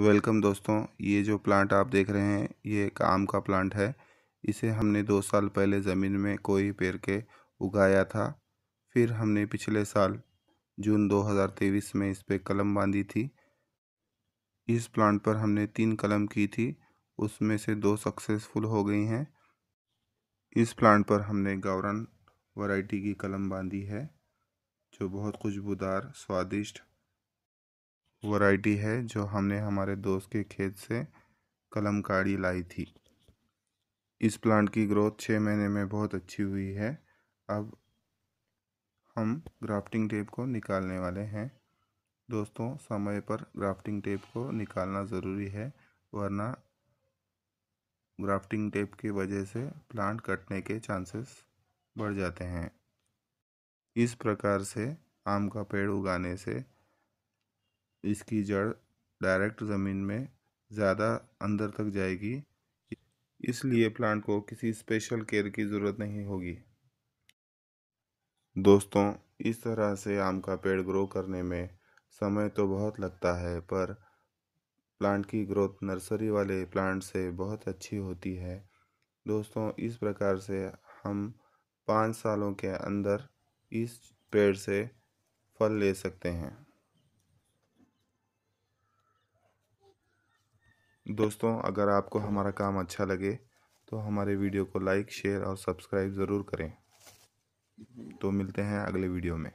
welcome दोस्तों ये जो प्लांट आप देख रहे हैं ये एक आम का प्लांट है इसे हमने दो साल पहले ज़मीन में कोई पेड़ के उगाया था फिर हमने पिछले साल जून 2023 में इस पर कलम बांधी थी इस प्लांट पर हमने तीन कलम की थी उसमें से दो सक्सेसफुल हो गई हैं इस प्लांट पर हमने गौरन वैरायटी की कलम बांधी है जो बहुत खुशबूदार स्वादिष्ट वैरायटी है जो हमने हमारे दोस्त के खेत से कलमकारी लाई थी इस प्लांट की ग्रोथ छः महीने में बहुत अच्छी हुई है अब हम ग्राफ्टिंग टेप को निकालने वाले हैं दोस्तों समय पर ग्राफ्टिंग टेप को निकालना ज़रूरी है वरना ग्राफ्टिंग टेप की वजह से प्लांट कटने के चांसेस बढ़ जाते हैं इस प्रकार से आम का पेड़ उगाने से इसकी जड़ डायरेक्ट ज़मीन में ज़्यादा अंदर तक जाएगी इसलिए प्लांट को किसी स्पेशल केयर की ज़रूरत नहीं होगी दोस्तों इस तरह से आम का पेड़ ग्रो करने में समय तो बहुत लगता है पर प्लांट की ग्रोथ नर्सरी वाले प्लांट से बहुत अच्छी होती है दोस्तों इस प्रकार से हम पाँच सालों के अंदर इस पेड़ से फल ले सकते हैं दोस्तों अगर आपको हमारा काम अच्छा लगे तो हमारे वीडियो को लाइक शेयर और सब्सक्राइब ज़रूर करें तो मिलते हैं अगले वीडियो में